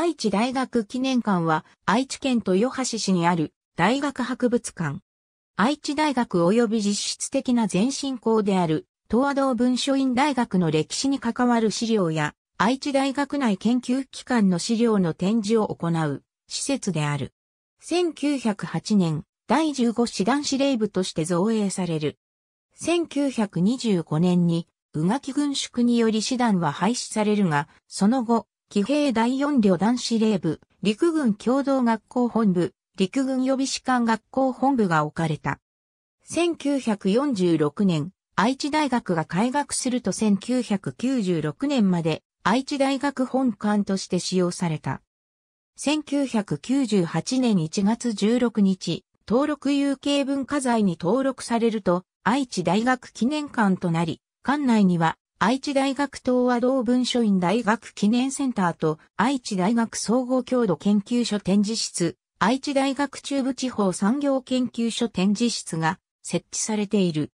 愛知大学記念館は愛知県豊橋市にある大学博物館。愛知大学及び実質的な前進校である東亜道文書院大学の歴史に関わる資料や愛知大学内研究機関の資料の展示を行う施設である。1908年第15師団司令部として造営される。1925年に宇垣軍縮により師団は廃止されるが、その後、騎兵第四旅団司令部、陸軍共同学校本部、陸軍予備士官学校本部が置かれた。1946年、愛知大学が開学すると1996年まで愛知大学本館として使用された。1998年1月16日、登録有形文化財に登録されると、愛知大学記念館となり、館内には愛知大学東和道文書院大学記念センターと愛知大学総合郷土研究所展示室、愛知大学中部地方産業研究所展示室が設置されている。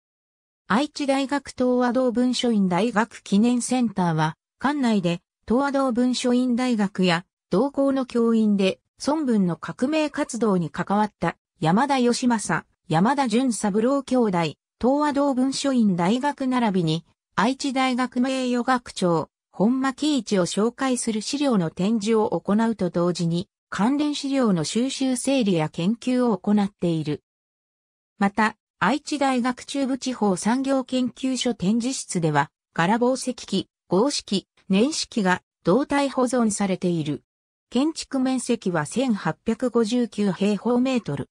愛知大学東和道文書院大学記念センターは、館内で東和道文書院大学や同校の教員で孫文の革命活動に関わった山田義正、山田淳三郎兄弟、東和道文書院大学並びに愛知大学名誉学長、本間喜一を紹介する資料の展示を行うと同時に、関連資料の収集整理や研究を行っている。また、愛知大学中部地方産業研究所展示室では、柄宝石機、合式、年式が胴体保存されている。建築面積は1859平方メートル。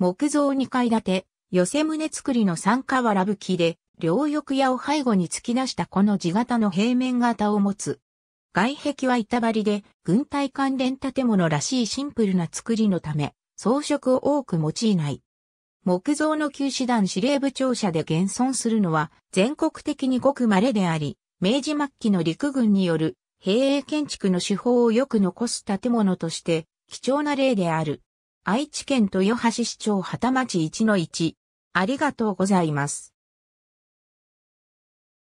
木造2階建て、寄せ棟造りの三瓦葺きで、両翼屋を背後に突き出したこの地型の平面型を持つ。外壁は板張りで、軍隊関連建物らしいシンプルな作りのため、装飾を多く用いない。木造の旧師団司令部庁舎で現存するのは全国的にごく稀であり、明治末期の陸軍による兵営建築の手法をよく残す建物として貴重な例である。愛知県豊橋市長畑町1-1。ありがとうございます。